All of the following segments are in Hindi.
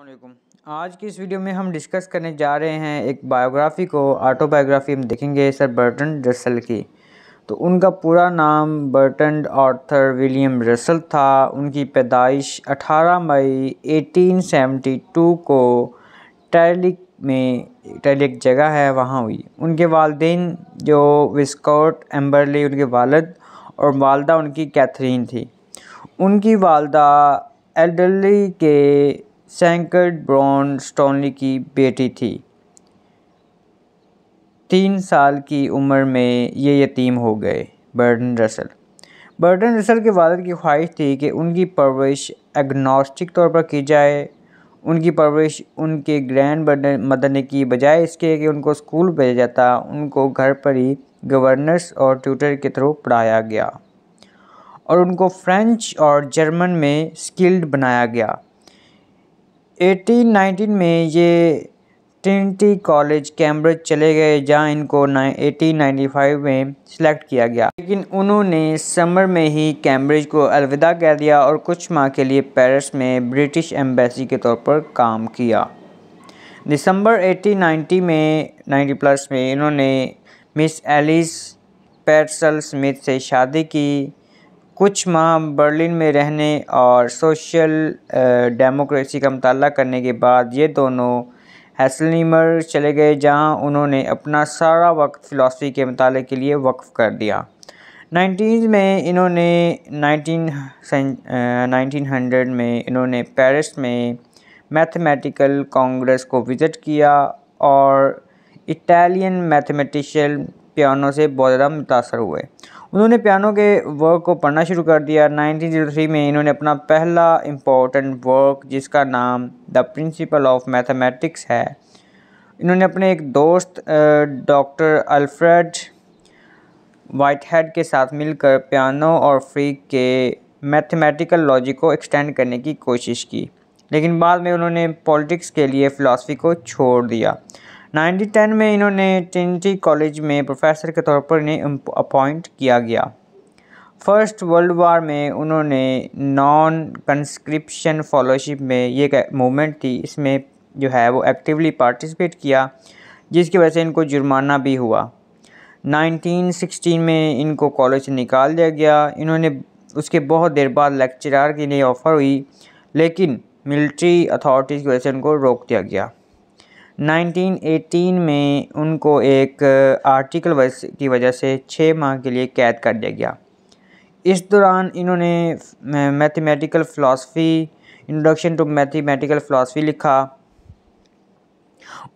अलकुम आज की इस वीडियो में हम डिस्कस करने जा रहे हैं एक बायोग्राफी को ऑटोबायोग्राफी हम देखेंगे सर बर्टन रसल की तो उनका पूरा नाम बर्टन आर्थर विलियम रसल था उनकी पैदाइश 18 मई 1872 को टैलिक में टैलिक एक जगह है वहाँ हुई उनके वालदेन जो विस्कॉट एम्बरली उनके वालद और वालदा उनकी कैथरीन थी उनकी वालदा एल्डरली के सैंकर्ड ब्रॉन स्टोनली की बेटी थी तीन साल की उम्र में ये यतीम हो गए बर्डन रसल बर्डन रसल के वालद की ख्वाहिश थी कि उनकी परवरिश एग्नोस्टिक तौर पर की जाए उनकी परवरिश उनके ग्रैंड मदर ने की बजाय इसके कि उनको स्कूल भेजा जाता उनको घर पर ही गवर्नर्स और ट्यूटर के थ्रू पढ़ाया गया और उनको फ्रेंच और जर्मन में स्किल्ड बनाया गया 1819 में ये ट्रिनिटी कॉलेज कैम्ब्रिज चले गए जहां इनको 1895 में सिलेक्ट किया गया लेकिन उन्होंने समर में ही कैम्ब्रिज को अलविदा कह दिया और कुछ माह के लिए पेरिस में ब्रिटिश एम्बेसी के तौर पर काम किया दिसंबर 1890 में 90 प्लस में इन्होंने मिस एलिस पैरसल स्मिथ से शादी की कुछ माह बर्लिन में रहने और सोशल डेमोक्रेसी का मताल करने के बाद ये दोनों हैसलनीमर चले गए जहां उन्होंने अपना सारा वक्त फ़िलासफ़ी के मताले के लिए वक्फ़ कर दिया नाइनटीज़ में इन्होंने नाइनटीन नाइनटीन हंड्रेड में इन्होंने पेरिस में मैथमेटिकल कांग्रेस को विज़िट किया और इटालियन मैथमेटिशियन पियानो से बहुत ज़्यादा मुतासर हुए उन्होंने पियानो के वर्क को पढ़ना शुरू कर दिया 1903 में इन्होंने अपना पहला इम्पोर्टेंट वर्क जिसका नाम द प्रिंसिपल ऑफ मैथमेटिक्स है इन्होंने अपने एक दोस्त डॉक्टर अल्फ्रेड वाइटहेड के साथ मिलकर पियानो और फ्री के मैथमेटिकल लॉजिक को एक्सटेंड करने की कोशिश की लेकिन बाद में उन्होंने पॉलिटिक्स के लिए फ़िलासफ़ी को छोड़ दिया 1910 में इन्होंने ट्रिनिटी कॉलेज में प्रोफेसर के तौर पर इन्हें अपॉइंट किया गया फर्स्ट वर्ल्ड वार में उन्होंने नॉन कंस्क्रिप्शन फॉलोशिप में ये एक मूवमेंट थी इसमें जो है वो एक्टिवली पार्टिसिपेट किया जिसकी वजह से इनको जुर्माना भी हुआ 1916 में इनको कॉलेज से निकाल दिया गया इन्होंने उसके बहुत देर बाद लेक्चरार के लिए ऑफ़र हुई लेकिन मिलिट्री अथॉरिटीज़ की वजह से उनको रोक दिया गया 1918 में उनको एक आर्टिकल की वजह से छः माह के लिए कैद कर दिया गया इस दौरान इन्होंने mathematical philosophy introduction to mathematical philosophy लिखा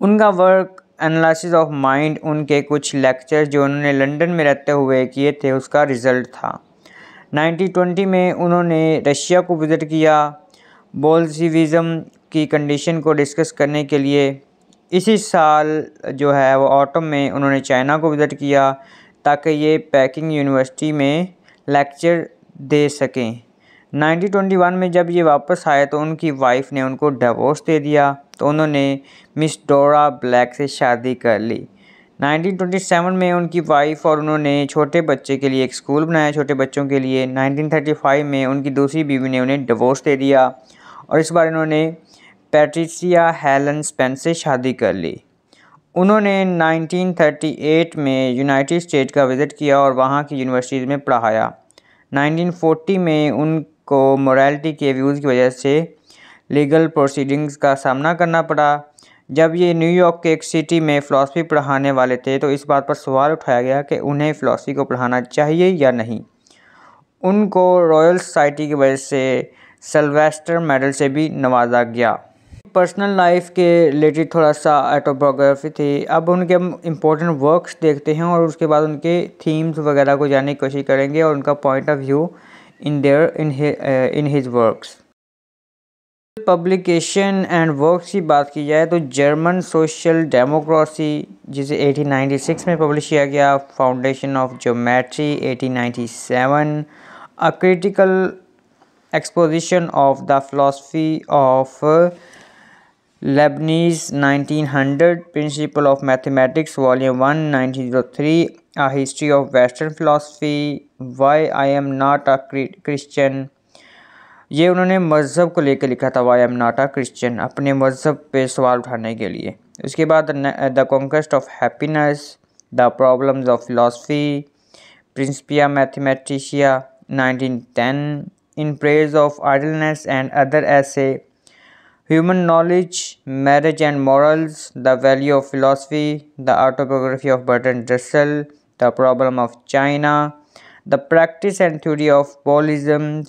उनका वर्क एनालिसिस ऑफ माइंड उनके कुछ लेक्चर जो उन्होंने लंदन में रहते हुए किए थे उसका रिज़ल्ट था 1920 में उन्होंने रशिया को विज़िट किया बोल्सिविज़म की कंडीशन को डिस्कस करने के लिए इसी साल जो है वो ऑटम में उन्होंने चाइना को विज़िट किया ताकि ये पैकिंग यूनिवर्सिटी में लेक्चर दे सकें 1921 में जब ये वापस आए तो उनकी वाइफ ने उनको डिवोर्स दे दिया तो उन्होंने मिस डोरा ब्लैक से शादी कर ली 1927 में उनकी वाइफ और उन्होंने छोटे बच्चे के लिए एक स्कूल बनाया छोटे बच्चों के लिए 1935 में उनकी दूसरी बीवी ने उन्हें डिवोर्स दे दिया और इस बार इन्होंने पैट्रिसिया हेलन स्पेन से शादी कर ली उन्होंने 1938 में यूनाइटेड स्टेट का विज़िट किया और वहाँ की यूनिवर्सिटीज़ में पढ़ाया 1940 में उनको मोरालिटी के व्यूज़ की वजह से लीगल प्रोसीडिंग्स का सामना करना पड़ा जब ये न्यूयॉर्क के एक सिटी में फ़िलासफ़ी पढ़ाने वाले थे तो इस बात पर सवाल उठाया गया कि उन्हें फ़िलासफ़ी को पढ़ाना चाहिए या नहीं उनको रॉयल सोसाइटी की वजह से सलवेस्टर मेडल से भी नवाजा गया पर्सनल लाइफ के रिलेटेड थोड़ा सा ऑटोबायोग्राफी थी अब उनके हम इम्पोर्टेंट वर्क्स देखते हैं और उसके बाद उनके थीम्स वगैरह को जानने की कोशिश करेंगे और उनका point of view in their in in his works publication and works की बात की जाए तो जर्मन सोशल डेमोक्रेसी जिसे 1896 में पब्लिश किया गया foundation of geometry 1897 a critical exposition of the philosophy of Leibniz 1900 principle of mathematics volume one nineteen a history of western philosophy why I am not a Christian ये उन्होंने मज़हब को लेकर लिखा था why am not a Christian अपने मज़हब पे सवाल उठाने के लिए उसके बाद the conquest of happiness the problems of philosophy Principia Mathematica 1910 in praise of idleness and other essays human knowledge marriage and morals the value of philosophy the autobiography of Bertrand Russell the problem of China the practice and theory of Bolshevism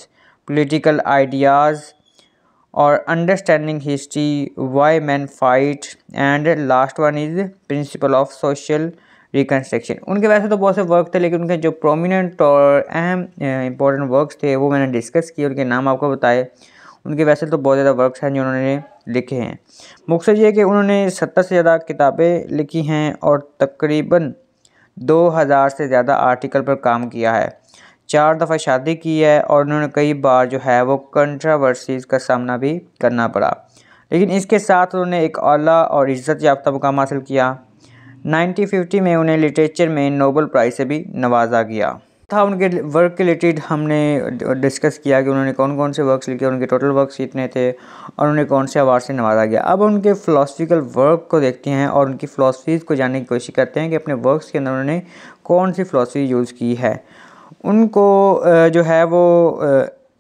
political ideas और understanding history why men fight and last one is principle of social reconstruction उनके वैसे तो बहुत से वर्क थे लेकिन उनके जो प्रोमिनंट और अहम इंपॉर्टेंट वर्क थे वो मैंने डिस्कस किए उनके नाम आपको बताए उनके वैसे तो बहुत ज़्यादा वर्क्स हैं जो उन्होंने लिखे हैं मकसद ये है कि उन्होंने सत्तर से ज़्यादा किताबें लिखी हैं और तकरीबन दो हज़ार से ज़्यादा आर्टिकल पर काम किया है चार दफ़ा शादी की है और उन्होंने कई बार जो है वो कंट्रावर्सीज़ का सामना भी करना पड़ा लेकिन इसके साथ उन्होंने एक अला और इज़्ज़त याफ्ता मुकाम हासिल किया 1950 में उन्हें लिटरेचर में नोबल प्राइज़ से भी नवाजा गया था उनके वर्क के रिलेटेड हमने डिस्कस किया कि उन्होंने कौन कौन से वर्क्स लिखे उनके टोटल वर्क्स कितने थे और उन्हें कौन से अवार्ड से नवाजा गया अब उनके फ़िलासफिकल वर्क को देखते हैं और उनकी फ़िलासफ़ीज़ को जानने की कोशिश करते हैं कि अपने वर्क्स के अंदर उन्होंने कौन सी फ़िलासफ़ी यूज़ की है उनको जो है वो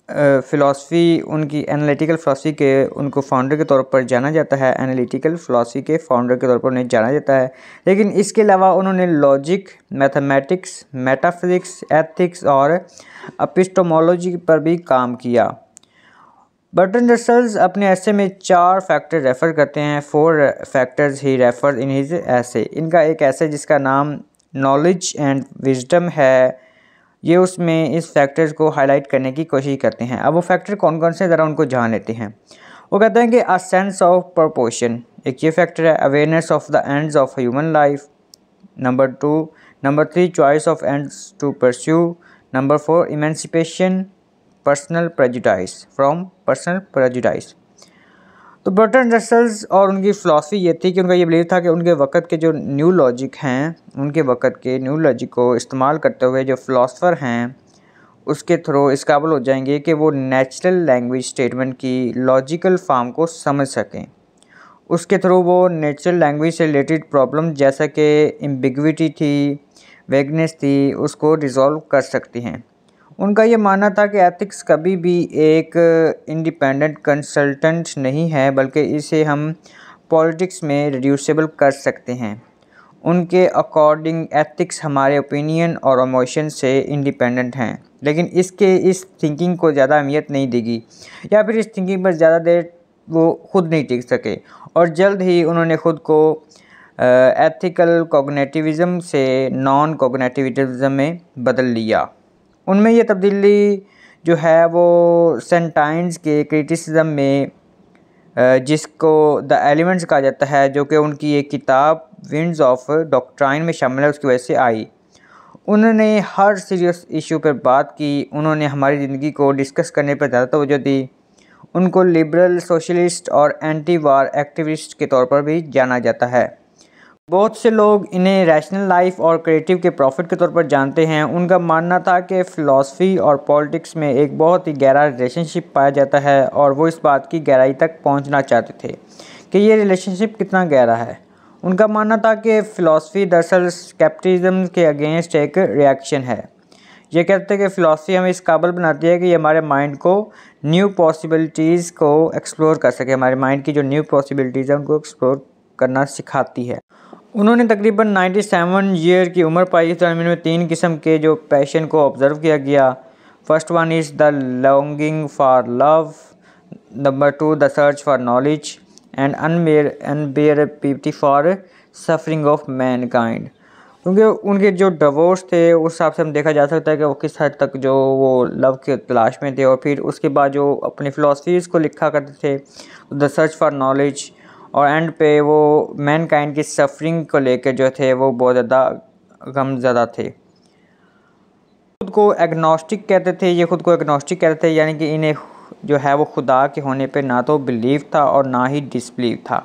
फ़िलासफ़ी उनकी एनालिटिकल फ़िलासफ़ी के उनको फाउंडर के तौर पर जाना जाता है एनालिटिकल फ़िलासफ़ी के फाउंडर के तौर पर उन्हें जाना जाता है लेकिन इसके अलावा उन्होंने लॉजिक मैथमेटिक्स मेटाफिज़िक्स एथिक्स और अपिस्टोमोलॉजी पर भी काम किया बर्टन रसल्स अपने ऐसे में चार फैक्टर रेफ़र करते हैं फोर फैक्टर्स ही रेफ़र इन हिज ऐसे इनका एक ऐसे जिसका नाम नॉलेज एंड विजडम है ये उसमें इस फैक्टर्स को हाईलाइट करने की कोशिश करते हैं अब वो फैक्टर कौन कौन से ज़रा उनको जान लेते हैं वो कहते हैं कि अ सेंस ऑफ प्रपोशन एक ये फैक्टर है awareness of the ends of human life number two number three choice of ends to pursue number four emancipation personal prejudice from personal prejudice तो बर्टन रसल्स और उनकी फ़िलासफ़ी ये थी कि उनका ये बिलीव था कि उनके वक़्त के जो न्यू लॉजिक हैं उनके वक़्त के न्यू लॉजिक को इस्तेमाल करते हुए जो फ़िलासफ़र हैं उसके थ्रू इस काबिल हो जाएंगे कि वो नेचुरल लैंग्वेज स्टेटमेंट की लॉजिकल फार्म को समझ सकें उसके थ्रू वो नेचुरल लैंग्वेज से रिलेटेड प्रॉब्लम जैसा कि एम्बिगविटी थी वेगनेस थी उसको रिज़ॉल्व कर सकती हैं उनका यह मानना था कि एथिक्स कभी भी एक इंडिपेंडेंट कंसल्टेंट नहीं है बल्कि इसे हम पॉलिटिक्स में रिड्यूसेबल कर सकते हैं उनके अकॉर्डिंग एथिक्स हमारे ओपिनियन और इमोशन से इंडिपेंडेंट हैं लेकिन इसके इस थिंकिंग को ज़्यादा अहमियत नहीं देगी या फिर इस थिंकिंग पर ज़्यादा देर वो खुद नहीं टिक सके और जल्द ही उन्होंने खुद को एथिकल कोगनेटिविज़म से नॉन कोगनेटिविज़म में बदल लिया उनमें यह तब्दीली जो है वो सेंटाइंस के क्रिटिसिज्म में जिसको द एलिमेंट्स कहा जाता है जो कि उनकी एक किताब विंड्स ऑफ डॉक्ट्राइन में शामिल है उसकी वजह से आई उन्होंने हर सीरियस इशू पर बात की उन्होंने हमारी ज़िंदगी को डिस्कस करने पर ज़्यादा तोजह दी उनको लिबरल सोशलिस्ट और एंटी वार एक्टिविस्ट के तौर पर भी जाना जाता है बहुत से लोग इन्हें रैशनल लाइफ और क्रिएटिव के प्रॉफिट के तौर पर जानते हैं उनका मानना था कि फ़िलासफ़ी और पॉलिटिक्स में एक बहुत ही गहरा रिलेशनशिप पाया जाता है और वो इस बात की गहराई तक पहुंचना चाहते थे कि ये रिलेशनशिप कितना गहरा है उनका मानना था कि फ़िलासफ़ी दरअसल कैप्टिज़म के अगेंस्ट एक रिएक्शन है ये कहते हैं कि फ़िलासफ़ी हमें इस काबल बनाती है कि ये हमारे माइंड को न्यू पॉसिबिलिटीज़ को एक्सप्लोर कर सके हमारे माइंड की जो न्यू पॉसिबिलिटीज़ है उनको एक्सप्लोर करना सिखाती है उन्होंने तकरीबन 97 ईयर की उम्र पाई इस दरमियान में तीन किस्म के जो पैशन को ऑब्ज़र्व किया गया first one is the longing for love number two the search for knowledge and unbear unbear pity for suffering of mankind क्योंकि उनके जो डवोर्स थे उस हिसाब से हम देखा जा सकता है कि वो किस हद तक जो वो लव के तलाश में थे और फिर उसके बाद जो अपनी फ़िलासफ़ीज़ को लिखा करते थे द सर्च फॉर नॉलेज और एंड पे वो मैन काइंड की सफरिंग को लेकर जो थे वो बहुत ज़्यादा गमज़दा थे खुद को एग्नोस्टिक कहते थे ये खुद को एग्नोस्टिक कहते थे यानी कि इन्हें जो है वो खुदा के होने पे ना तो बिलीव था और ना ही डिसबिलीव था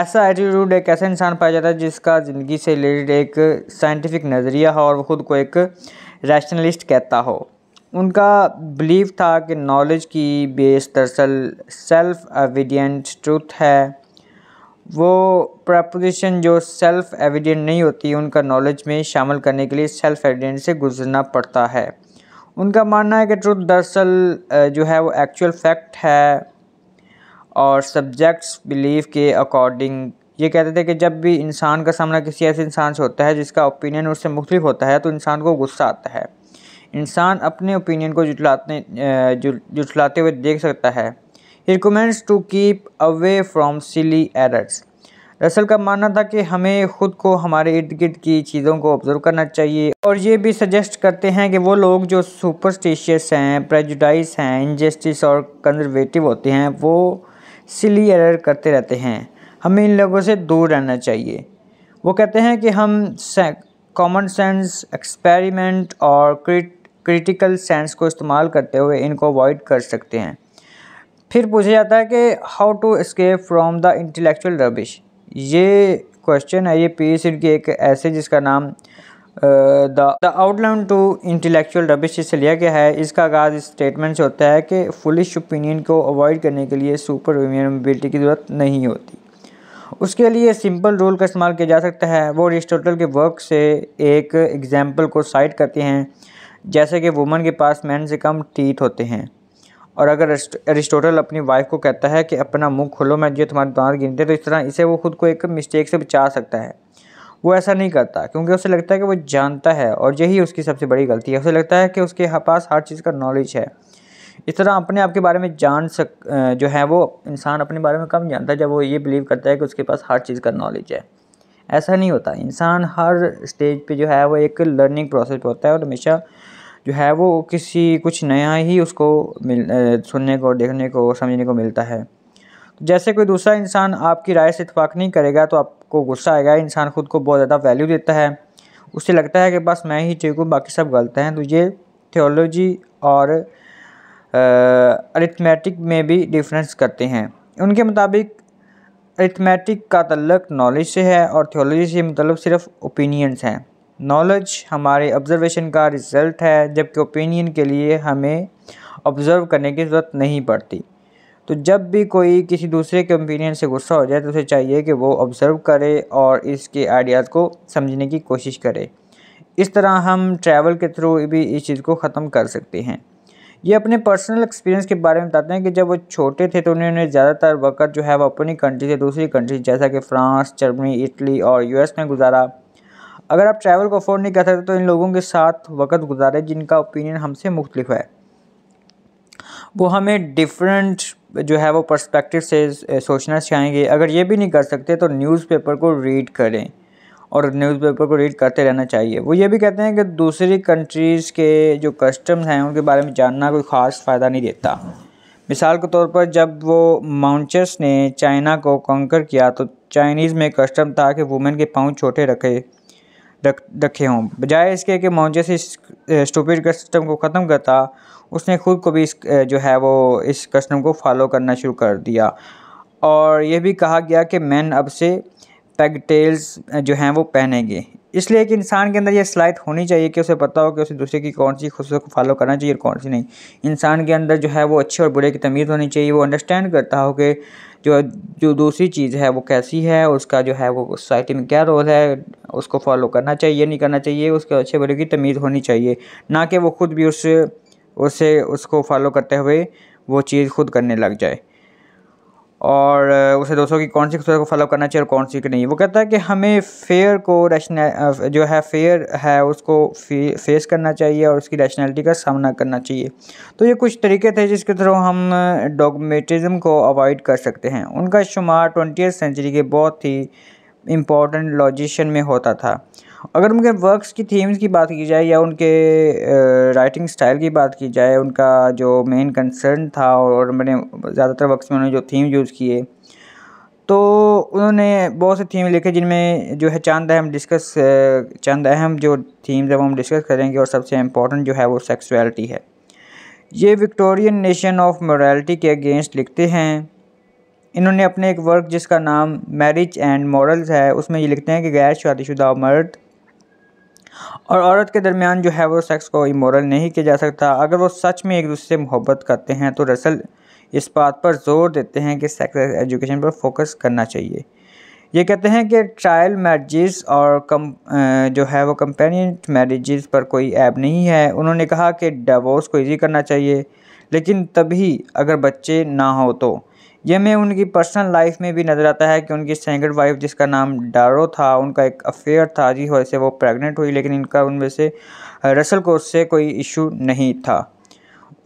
ऐसा एटीट्यूड एक ऐसा इंसान पाया जाता है जिसका ज़िंदगी से रिलेटेड एक साइंटिफिक नज़रिया हो और वो खुद को एक रैशनलिस्ट कहता हो उनका बिलीव था कि नॉलेज की बेस दरअसल सेल्फ एविडेंट ट्रूथ है वो प्रपोजिशन जो सेल्फ एविडेंट नहीं होती उनका नॉलेज में शामिल करने के लिए सेल्फ एविडेंट से गुजरना पड़ता है उनका मानना है कि ट्रुथ दरअसल जो है वो एक्चुअल फैक्ट है और सब्जेक्ट्स बिलीव के अकॉर्डिंग ये कहते थे कि जब भी इंसान का सामना किसी ऐसे इंसान से होता है जिसका ओपिनियन उससे मुख्तफ होता है तो इंसान को गुस्सा आता है इंसान अपने ओपिनियन को जुटलाते जुटलाते हुए देख सकता है ही recommends to keep away from silly errors Russell का मानना था कि हमें खुद को हमारे इर्द गिर्द की चीज़ों को ऑब्जर्व करना चाहिए और ये भी सजेस्ट करते हैं कि वो लोग जो सुपरस्टिशियस हैं प्रेजुडाइस हैं इनजस्टिस और कंजर्वेटिव होते हैं वो सिली एरर करते रहते हैं हमें इन लोगों से दूर रहना चाहिए वो कहते हैं कि हम कॉमन सेंस एक्सपेरिमेंट और क्रिटिकल सेंस को इस्तेमाल करते हुए इनको अवॉइड कर सकते हैं फिर पूछा जाता है कि how to escape from the intellectual rubbish ये क्वेश्चन है ये पी सी की एक ऐसे जिसका नाम the outline to intellectual rubbish इससे लिया गया है इसका आगाज स्टेटमेंट से होता है कि फुलिश ओपिनियन को अवॉइड करने के लिए सुपर विमेबिलिटी की ज़रूरत नहीं होती उसके लिए सिंपल रूल का इस्तेमाल किया जा सकता है वो अरिस्टोटल के वर्क से एक एग्जाम्पल को साइड करते हैं जैसे कि वुमन के पास मैन से कम टीथ होते हैं और अगर एरिस्टोटल अपनी वाइफ को कहता है कि अपना मुंह खोलो मैं जो तुम्हारे दांत गिनते तो इस तरह इसे वो खुद को एक मिस्टेक से बचा सकता है वो ऐसा नहीं करता क्योंकि उसे लगता है कि वो जानता है और यही उसकी सबसे बड़ी गलती है उसे लगता है कि उसके पास हर चीज़ का नॉलेज है इस तरह अपने आप के बारे में जान सक जो है वो इंसान अपने बारे में कम जानता है जब वो ये बिलीव करता है कि उसके पास हर चीज़ का नॉलेज है ऐसा नहीं होता इंसान हर स्टेज पे जो है वो एक लर्निंग प्रोसेस होता है और हमेशा जो है वो किसी कुछ नया ही उसको मिल सुनने को देखने को समझने को मिलता है जैसे कोई दूसरा इंसान आपकी राय से इतफाक़ नहीं करेगा तो आपको गुस्सा आएगा इंसान ख़ुद को बहुत ज़्यादा वैल्यू देता है उसे लगता है कि बस मैं ही ठीक हूँ बाकी सब गलत हैं तो ये थियोलॉजी और अरिथमेटिक में भी डिफरेंस करते हैं उनके मुताबिक अरिथमेटिक का तल्लक नॉलेज से है और थियोलॉजी से मतलब सिर्फ ओपिनियंस हैं नॉलेज हमारे ऑब्जर्वेशन का रिजल्ट है जबकि ओपिनियन के लिए हमें ऑब्ज़र्व करने की ज़रूरत नहीं पड़ती तो जब भी कोई किसी दूसरे के ओपिनियन से गुस्सा हो जाए तो उसे चाहिए कि वो ऑब्ज़र्व करे और इसके आइडियाज़ को समझने की कोशिश करे इस तरह हम ट्रैवल के थ्रू भी इस चीज़ को ख़त्म कर सकते हैं ये अपने पर्सनल एक्सपीरियंस के बारे में बताते हैं कि जब वो छोटे थे तो उन्होंने ज़्यादातर वक्त जो है वो अपनी कंट्री से दूसरी कंट्री जैसा कि फ्रांस जर्मनी इटली और यूएस में गुजारा अगर आप ट्रैवल को अफोर्ड नहीं कर सकते तो इन लोगों के साथ वक्त गुजारें जिनका ओपिनियन हमसे मुख्तलिफ है वो हमें डिफरेंट जो है वो पर्सपेक्टिव से सोचना चाहेंगे अगर ये भी नहीं कर सकते तो न्यूज़पेपर को रीड करें और न्यूज़पेपर को रीड करते रहना चाहिए वो ये भी कहते हैं कि दूसरी कंट्रीज़ के जो कस्टम्स हैं उनके बारे में जानना कोई ख़ास फ़ायदा नहीं देता मिसाल के तौर पर जब वो माउंचस ने चाइना को कंकर किया तो चाइनीज़ में कस्टम था कि वुमेन के पाँव छोटे रखे रख रखे हों बजाय इसके कि मोहन जैसे स्टूपिड कस्टम को ख़त्म करता उसने खुद को भी इस जो है वो इस कस्टम को फॉलो करना शुरू कर दिया और यह भी कहा गया कि मैन अब से पैग टेल्स जो हैं वो पहनेंगे इसलिए कि इंसान के अंदर यह सलाहित होनी चाहिए कि उसे पता हो कि उसे दूसरे की कौन सी खुशियों को फॉलो करना चाहिए और कौन सी नहीं इंसान के अंदर जो है वो अच्छे और बुरे की तमीज़ होनी चाहिए वो अंडरस्टैंड करता हो कि जो जो दूसरी चीज़ है वो कैसी है उसका जो है वो सोसाइटी में क्या रोल है उसको फॉलो करना चाहिए नहीं करना चाहिए उसके अच्छे बड़े की तमीज़ होनी चाहिए ना कि वो खुद भी उस उसे उसको फॉलो करते हुए वो चीज़ खुद करने लग जाए और उसे दोस्तों की कौन सी खसूस को फॉलो करना चाहिए और कौन सी की नहीं वो कहता है कि हमें फेयर को रैशनल जो है फेयर है उसको फे, फेस करना चाहिए और उसकी रैशनैलिटी का सामना करना चाहिए तो ये कुछ तरीके थे जिसके थ्रू हम डोगमेटिज़म को अवॉइड कर सकते हैं उनका शुमार ट्वेंटी सेंचुरी के बहुत ही इम्पोर्टेंट लॉजिशन में होता था अगर उनके वर्क्स की थीम्स की बात की जाए या उनके राइटिंग स्टाइल की बात की जाए उनका जो मेन कंसर्न था और मैंने ज़्यादातर वर्क्स में उन्होंने जो थीम यूज़ किए तो उन्होंने बहुत से थीम लिखे जिनमें जो है चंद अहम डिस्कस चंद अहम जो थीम्स है वो हम डिस्कस करेंगे और सबसे इम्पोर्टेंट जो है वो सेक्सुअलिटी है ये विक्टोरियन नेशन ऑफ मोरालिटी के अगेंस्ट लिखते हैं इन्होंने अपने एक वर्क जिसका नाम मैरिज एंड मॉरल्स है उसमें ये लिखते हैं कि गैर शादीशुदा मर्द और औरत के दरमियान जो है वो सेक्स को इमोरल नहीं किया जा सकता अगर वो सच में एक दूसरे से मोहब्बत करते हैं तो रसल इस बात पर जोर देते हैं कि सेक्स एजुकेशन पर फोकस करना चाहिए ये कहते हैं कि ट्रायल मैरिजेस और कम जो है वो कंपेनियन मैरिजेस पर कोई ऐप नहीं है उन्होंने कहा कि डिवोर्स को ईजी करना चाहिए लेकिन तभी अगर बच्चे ना हो तो यह हमें उनकी पर्सनल लाइफ में भी नज़र आता है कि उनकी सेकेंड वाइफ जिसका नाम डारो था उनका एक अफेयर था जिस वजह से वो प्रेग्नेंट हुई लेकिन इनका उनमें से रसल को उससे कोई इशू नहीं था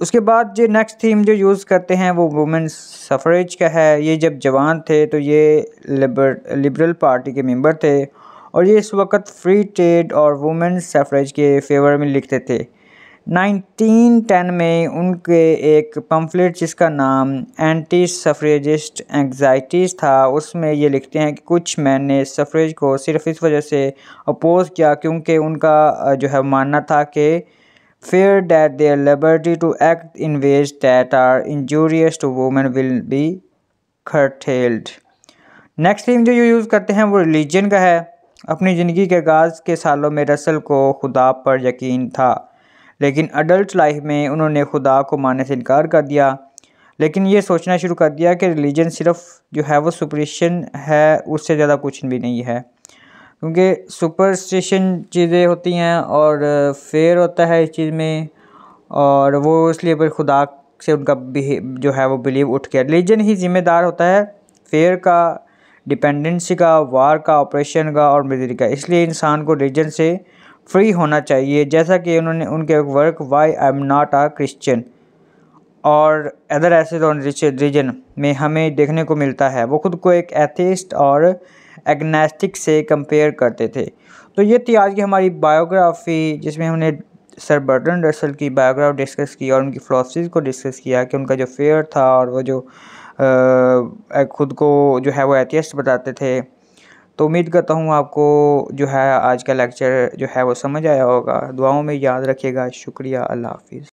उसके बाद जो नेक्स्ट थीम जो यूज़ करते हैं वो वुमेन सफरेज का है ये जब जवान थे तो ये लिबर, लिबरल पार्टी के मेम्बर थे और ये इस वक्त फ्री ट्रेड और वुमेन सफरेज के फेवर में लिखते थे 1910 में उनके एक पम्फलेट जिसका नाम एंटी सफ्रेजिस्ट एग्जाइटीज़ था उसमें ये लिखते हैं कि कुछ मैंने सफ्रेज को सिर्फ इस वजह से अपोज़ किया क्योंकि उनका जो है मानना था कि fear that their liberty to act in ways that are injurious to women will be curtailed next theme जो यूज़ करते हैं वो रिलीजन का है अपनी ज़िंदगी के आगाज़ के सालों में रसल को खुदा पर यकीन था लेकिन अडल्ट लाइफ में उन्होंने खुदा को मानने से इनकार कर दिया लेकिन ये सोचना शुरू कर दिया कि रिलीजन सिर्फ जो है वो सुपरिशन है उससे ज़्यादा कुछ भी नहीं है क्योंकि सुपरस्टिशन चीज़ें होती हैं और फेयर होता है इस चीज़ में और वो इसलिए फिर खुदा से उनका जो है वो बिलीव उठ गया रिलीजन ही ज़िम्मेदार होता है फेयर का डिपेंडेंसी का वार का ऑपरेशन का और मिजरी का इसलिए इंसान को रिलीजन से फ्री होना चाहिए जैसा कि उन्होंने उनके work why I am not a Christian और अदर एसेज ऑन रिलीजन में हमें देखने को मिलता है वो खुद को एक एथिस्ट और एग्नेस्टिक से कंपेयर करते थे तो ये थी आज की हमारी बायोग्राफी जिसमें हमने सर बर्टन रसल की बायोग्राफ डिस्कस की और उनकी फ़िलासफ़ीज़ को डिस्कस किया कि उनका जो फेयर था और वो जो आ, खुद को जो है वो एथियस्ट बताते थे तो उम्मीद करता हूँ आपको जो है आज का लेक्चर जो है वो समझ आया होगा दुआओं में याद रखिएगा शुक्रिया अल्लाह हाफिज़